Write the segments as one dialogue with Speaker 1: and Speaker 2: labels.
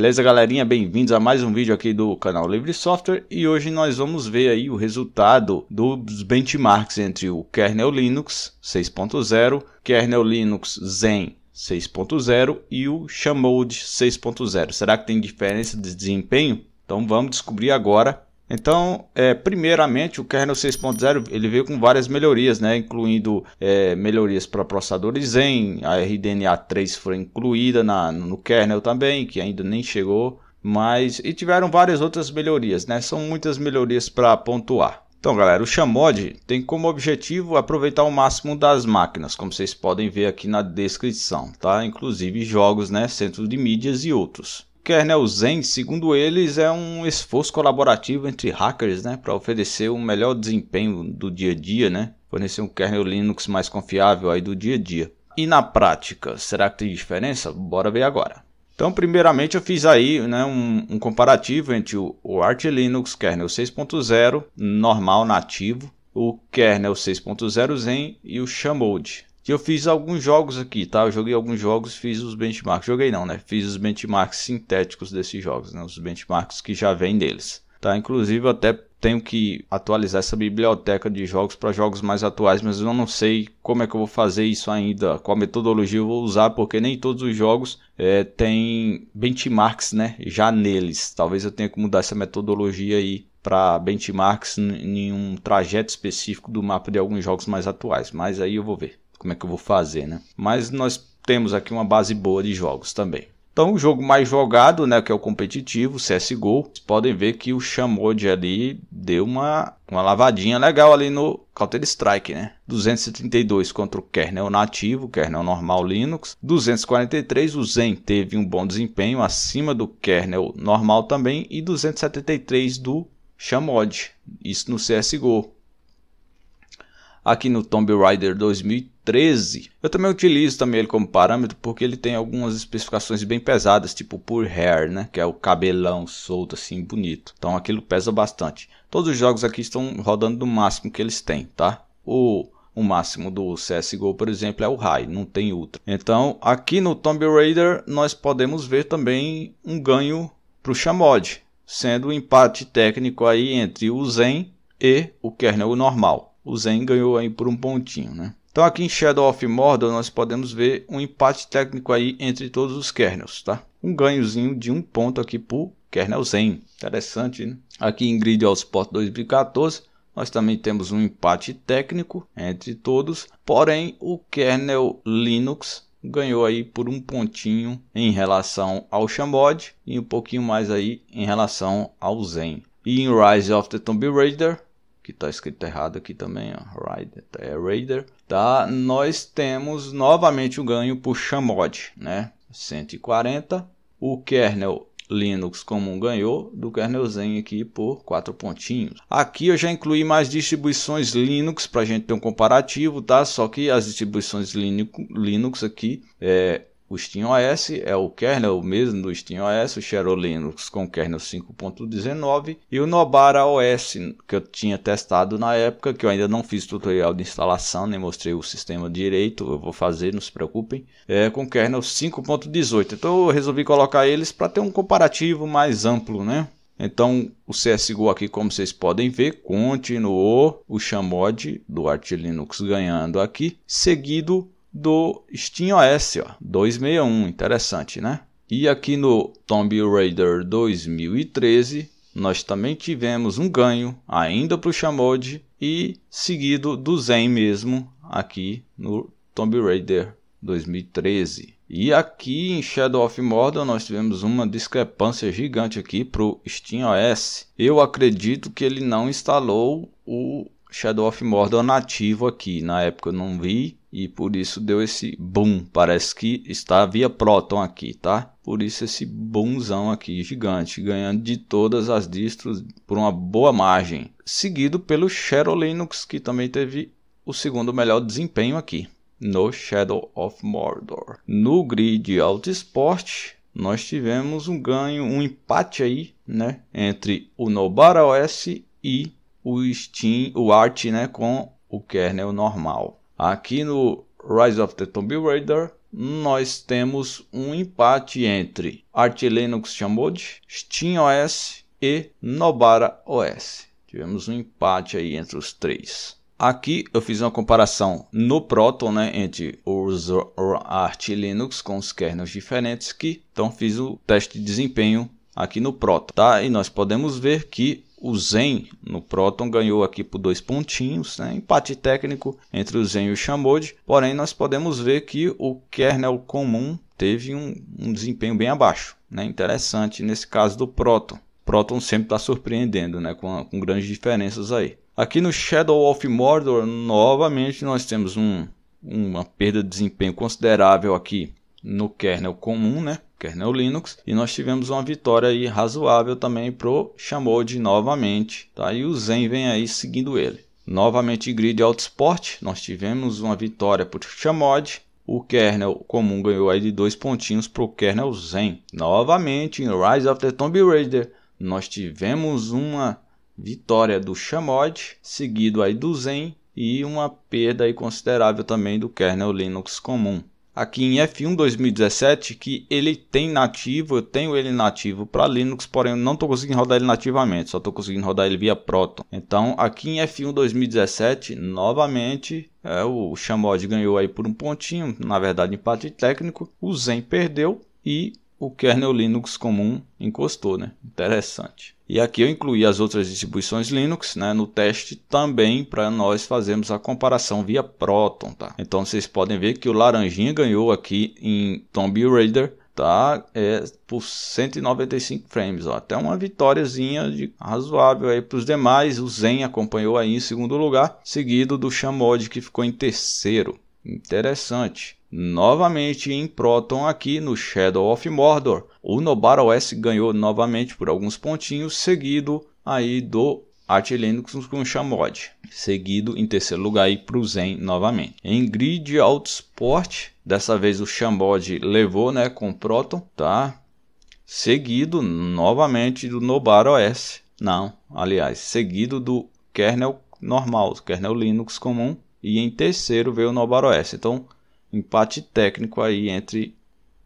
Speaker 1: Beleza, galerinha? Bem-vindos a mais um vídeo aqui do canal Livre Software e hoje nós vamos ver aí o resultado dos benchmarks entre o kernel Linux 6.0, kernel Linux Zen 6.0 e o Chamode 6.0. Será que tem diferença de desempenho? Então vamos descobrir agora então, é, primeiramente, o kernel 6.0 ele veio com várias melhorias, né? incluindo é, melhorias para processadores Zen, a RDNA 3 foi incluída na, no kernel também, que ainda nem chegou, mas e tiveram várias outras melhorias, né? são muitas melhorias para pontuar. Então, galera, o Xamod tem como objetivo aproveitar o máximo das máquinas, como vocês podem ver aqui na descrição, tá? Inclusive jogos, né, centros de mídias e outros. Kernel né, Zen, segundo eles, é um esforço colaborativo entre hackers né, para oferecer um melhor desempenho do dia a dia, né? fornecer um kernel Linux mais confiável aí do dia a dia. E na prática, será que tem diferença? Bora ver agora. Então, primeiramente, eu fiz aí né, um, um comparativo entre o, o Arch Linux kernel 6.0 normal nativo, o kernel 6.0 Zen e o Shamode que eu fiz alguns jogos aqui, tá? Eu joguei alguns jogos, fiz os benchmarks. Joguei não, né? Fiz os benchmarks sintéticos desses jogos, né? Os benchmarks que já vêm deles, tá? Inclusive eu até tenho que atualizar essa biblioteca de jogos para jogos mais atuais, mas eu não sei como é que eu vou fazer isso ainda, qual metodologia eu vou usar, porque nem todos os jogos é, têm benchmarks, né? Já neles. Talvez eu tenha que mudar essa metodologia aí para benchmarks em um trajeto específico do mapa de alguns jogos mais atuais, mas aí eu vou ver como é que eu vou fazer, né? Mas nós temos aqui uma base boa de jogos também. Então, o jogo mais jogado, né, que é o competitivo, CSGO, vocês podem ver que o Chamode ali deu uma, uma lavadinha legal ali no Counter Strike, né? 232 contra o kernel nativo, kernel normal Linux. 243, o Zen teve um bom desempenho, acima do kernel normal também. E 273 do Chamode, isso no CSGO. Aqui no Tomb Raider 2013 13. Eu também utilizo também ele como parâmetro porque ele tem algumas especificações bem pesadas, tipo por hair, né, que é o cabelão solto assim bonito. Então aquilo pesa bastante. Todos os jogos aqui estão rodando do máximo que eles têm, tá? O o máximo do CSGO, por exemplo, é o high, não tem ultra. Então, aqui no Tomb Raider, nós podemos ver também um ganho para o Chamod, sendo o um empate técnico aí entre o Zen e o kernel normal. O Zen ganhou aí por um pontinho, né? Então aqui em Shadow of Mordor nós podemos ver um empate técnico aí entre todos os kernels, tá? Um ganhozinho de um ponto aqui por kernel Zen. Interessante, né? Aqui em Grid ao Sport 2014 nós também temos um empate técnico entre todos, porém o kernel Linux ganhou aí por um pontinho em relação ao Xamod e um pouquinho mais aí em relação ao Zen. E em Rise of the Tomb Raider que está escrito errado aqui também, ó, Rider, tá, é Raider, tá? Nós temos novamente o um ganho por Chamod, né? 140. O kernel Linux comum ganhou do kernelzinho aqui por quatro pontinhos. Aqui eu já incluí mais distribuições Linux para a gente ter um comparativo, tá? Só que as distribuições Linux aqui é, o SteamOS é o kernel mesmo do SteamOS, o Xero Linux com kernel 5.19 e o Nobara OS que eu tinha testado na época, que eu ainda não fiz tutorial de instalação, nem mostrei o sistema direito, eu vou fazer, não se preocupem, é, com kernel 5.18. Então eu resolvi colocar eles para ter um comparativo mais amplo, né? Então, o CSGO aqui, como vocês podem ver, continuou o chamode do Arch Linux ganhando aqui, seguido do SteamOS, ó, 261, interessante, né? E aqui no Tomb Raider 2013, nós também tivemos um ganho ainda para o Chamode e seguido do Zen mesmo aqui no Tomb Raider 2013. E aqui em Shadow of Mordor nós tivemos uma discrepância gigante aqui para o SteamOS. Eu acredito que ele não instalou o Shadow of Mordor nativo aqui. Na época eu não vi, e por isso deu esse boom. Parece que está via próton aqui, tá? Por isso esse boomzão aqui gigante, ganhando de todas as distros por uma boa margem, seguido pelo Shadow Linux que também teve o segundo melhor desempenho aqui no Shadow of Mordor. No grid Autosport nós tivemos um ganho, um empate aí, né, entre o Nobara OS e o Steam, o Art, né, com o kernel normal. Aqui no Rise of the Tomb Raider, nós temos um empate entre Arch Linux Steam SteamOS e Nobara OS. Tivemos um empate aí entre os três. Aqui eu fiz uma comparação no Proton, né, entre os Arch Linux com os kernels diferentes que então fiz o teste de desempenho aqui no próton, tá? E nós podemos ver que o Zen no Proton ganhou aqui por dois pontinhos, né? empate técnico entre o Zen e o Chamode, porém nós podemos ver que o kernel comum teve um, um desempenho bem abaixo, né? interessante nesse caso do Proton. Proton sempre está surpreendendo né? Com, com, grandes diferenças aí. Aqui no Shadow of Mordor, novamente nós temos um, uma perda de desempenho considerável aqui no kernel comum, né? kernel Linux e nós tivemos uma vitória aí razoável também pro Chamode novamente, tá? E o Zen vem aí seguindo ele. Novamente grid Autosport, nós tivemos uma vitória por Chamode o kernel comum ganhou aí de dois pontinhos para o kernel Zen. Novamente, em Rise of the Tomb Raider, nós tivemos uma vitória do chamode, seguido aí do Zen e uma perda aí considerável também do kernel Linux comum aqui em F1 2017 que ele tem nativo, eu tenho ele nativo para Linux, porém eu não estou conseguindo rodar ele nativamente, só estou conseguindo rodar ele via Proton. Então aqui em F1 2017, novamente, é, o Chamod ganhou aí por um pontinho, na verdade empate técnico, o Zen perdeu e o kernel Linux comum encostou, né? Interessante. E aqui eu incluí as outras distribuições Linux né, no teste também para nós fazermos a comparação via Proton. Tá? Então vocês podem ver que o Laranjinha ganhou aqui em Tomb Raider tá? É por 195 frames, ó. até uma vitóriazinha de, razoável aí para os demais. O Zen acompanhou aí em segundo lugar, seguido do Chamod que ficou em terceiro. Interessante. Novamente em Proton aqui no Shadow of Mordor, o Nobara OS ganhou novamente por alguns pontinhos, seguido aí do Arch Linux com Xamod, seguido em terceiro lugar aí para o Zen novamente. Em Grid Autosport, dessa vez o Xamod levou né, com Proton, tá? Seguido novamente do Nobara OS, não, aliás, seguido do kernel normal, kernel Linux comum, e em terceiro veio o Nobara OS. Então, empate técnico aí entre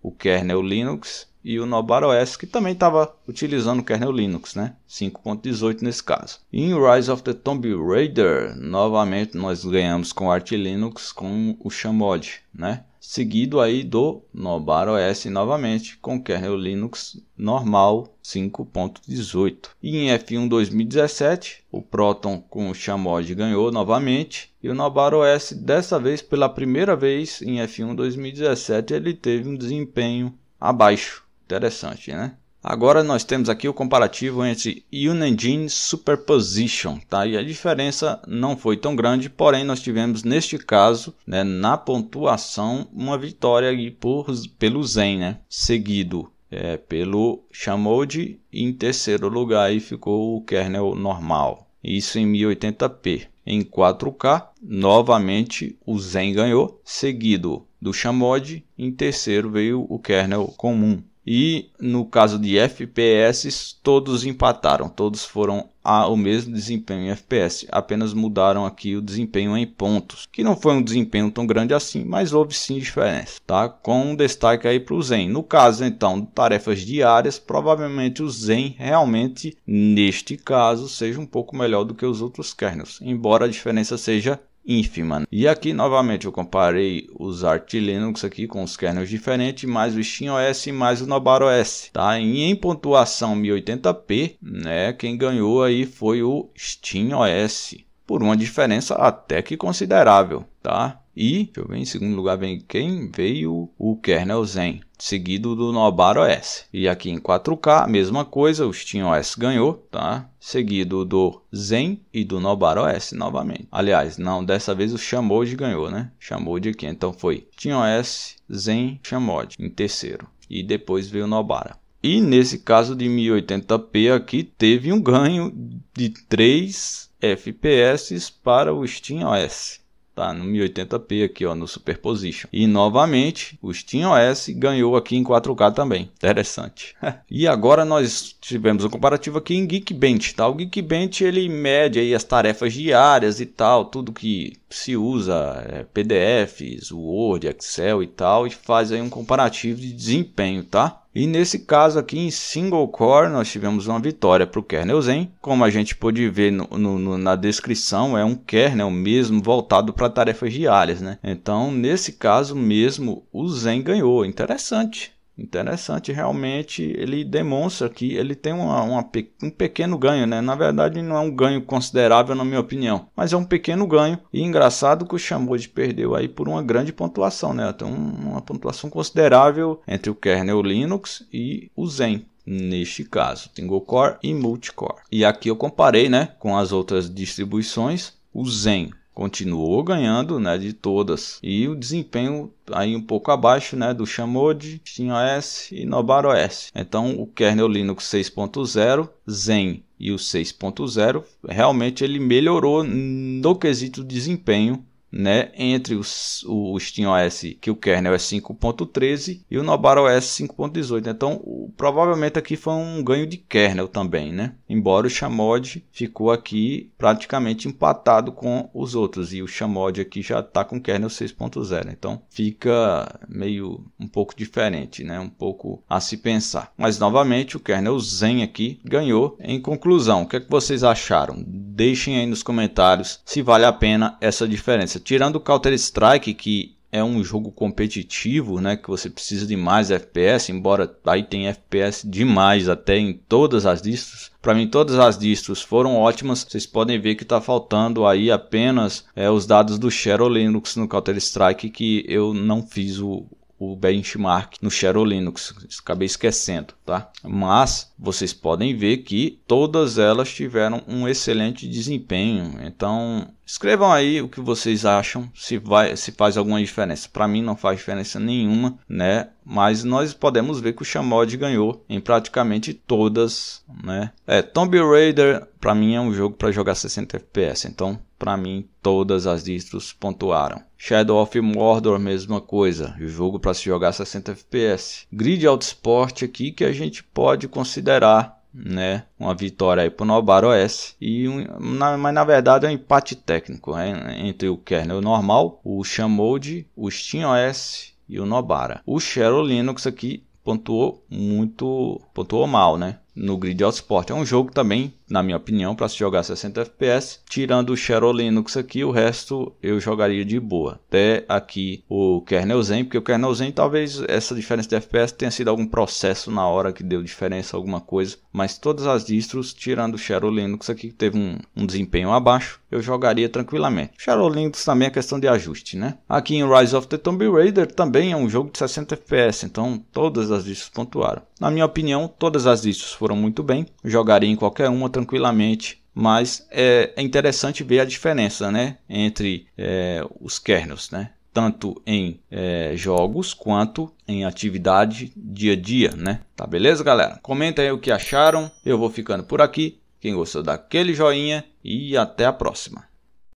Speaker 1: o kernel Linux e o Nobara OS, que também estava utilizando o kernel Linux, né? 5.18 nesse caso. em Rise of the Tomb Raider, novamente nós ganhamos com o Arch Linux com o Chamod, né? seguido aí do OS novamente, com kernel Linux normal 5.18. E em F1 2017, o Proton com o Chamod ganhou novamente, e o OS dessa vez pela primeira vez em F1 2017 ele teve um desempenho abaixo. Interessante, né? Agora nós temos aqui o comparativo entre Unengine Superposition, tá? E a diferença não foi tão grande, porém nós tivemos neste caso, né, na pontuação, uma vitória aí por, pelo Zen, né? Seguido é, pelo Chamode em terceiro lugar aí ficou o kernel normal. Isso em 1080p. Em 4K, novamente o Zen ganhou, seguido do Chamode, em terceiro veio o kernel comum. E no caso de FPS, todos empataram, todos foram ao mesmo desempenho em FPS, apenas mudaram aqui o desempenho em pontos, que não foi um desempenho tão grande assim, mas houve sim diferença, tá? Com um destaque aí para o Zen. No caso então, tarefas diárias, provavelmente o Zen realmente neste caso seja um pouco melhor do que os outros kernels, embora a diferença seja ínfima. E aqui novamente eu comparei os Arch Linux aqui com os kernels diferentes, mais o SteamOS e mais o NobarOS, tá? E em pontuação 1080p, né, quem ganhou aí foi o SteamOS por uma diferença até que considerável, tá? E, deixa eu ver, em segundo lugar vem quem? Veio o kernel Zen, seguido do Nobara OS. E aqui em 4K, a mesma coisa, o SteamOS ganhou, tá? Seguido do Zen e do Nobara OS novamente. Aliás, não, dessa vez o Shamode ganhou, né? Shamode aqui, então foi SteamOS, Zen, Shamode em terceiro. E depois veio o Nobara. E nesse caso de 1080p aqui, teve um ganho de 3 FPS para o SteamOS. Tá no 1080p aqui, ó, no Superposition. E novamente, o SteamOS ganhou aqui em 4K também. Interessante. e agora nós tivemos um comparativo aqui em Geekbench, tá? O Geekbench ele mede aí as tarefas diárias e tal, tudo que se usa, é, PDFs, Word, Excel e tal, e faz aí um comparativo de desempenho, tá? E nesse caso aqui, em single core, nós tivemos uma vitória para o kernel Zen. Como a gente pôde ver no, no, na descrição, é um kernel mesmo voltado para tarefas diárias. Né? Então, nesse caso mesmo, o Zen ganhou. Interessante. Interessante, realmente ele demonstra que ele tem uma, uma, um pequeno ganho, né? Na verdade, não é um ganho considerável, na minha opinião, mas é um pequeno ganho. E engraçado que o de perdeu aí por uma grande pontuação, né? Então, uma pontuação considerável entre o kernel Linux e o Zen neste caso, single core e multicore. E aqui eu comparei, né, com as outras distribuições, o Zen continuou ganhando né, de todas. E o desempenho aí um pouco abaixo né, do Xamode, SteamOS e NovareOS. Então o kernel Linux 6.0, Zen e o 6.0, realmente ele melhorou no quesito desempenho né, entre os, o SteamOS, que o kernel é 5.13 e o NobarOS 5.18. Então, o, provavelmente aqui foi um ganho de kernel também, né? Embora o Xamod ficou aqui praticamente empatado com os outros e o Xamod aqui já está com kernel 6.0. Então, fica meio um pouco diferente, né? Um pouco a se pensar. Mas novamente o kernel Zen aqui ganhou. Em conclusão, o que é que vocês acharam? deixem aí nos comentários se vale a pena essa diferença. Tirando o Counter Strike, que é um jogo competitivo, né, que você precisa de mais FPS, embora aí tem FPS demais até em todas as distros. Para mim todas as distros foram ótimas. Vocês podem ver que está faltando aí apenas é, os dados do Shadow Linux no Counter Strike que eu não fiz o, o benchmark no Shadow Linux, acabei esquecendo, tá? Mas vocês podem ver que todas elas tiveram um excelente desempenho. Então, Escrevam aí o que vocês acham, se, vai, se faz alguma diferença. Para mim não faz diferença nenhuma, né? Mas nós podemos ver que o Chamod ganhou em praticamente todas, né? É, Tomb Raider para mim é um jogo para jogar 60 FPS, então para mim todas as distros pontuaram. Shadow of Mordor mesma coisa, jogo para se jogar 60 FPS. Grid Autosport aqui que a gente pode considerar né? Uma vitória aí pro Nobara OS e um, na, mas na verdade é um empate técnico né? entre o kernel normal, o Xamode, o SteamOS e o Nobara. O Cheryl Linux aqui pontuou muito, pontuou mal, né? no Grid Autosport. É um jogo também, na minha opinião, para se jogar 60 FPS. Tirando o Shadow Linux aqui, o resto eu jogaria de boa. Até aqui o Kernel Zen, porque o Kernel Zen talvez essa diferença de FPS tenha sido algum processo na hora que deu diferença, alguma coisa. Mas todas as distros, tirando o Shadow Linux aqui, teve um, um desempenho abaixo eu jogaria tranquilamente. Shadow Links também é questão de ajuste, né? Aqui em Rise of the Tomb Raider também é um jogo de 60 FPS, então todas as listas pontuaram. Na minha opinião, todas as listas foram muito bem, jogaria em qualquer uma tranquilamente. Mas é, é interessante ver a diferença né, entre é, os kernels. Né? tanto em é, jogos quanto em atividade dia a dia, né? Tá beleza, galera? Comenta aí o que acharam. Eu vou ficando por aqui. Quem gostou, daquele joinha e até a próxima.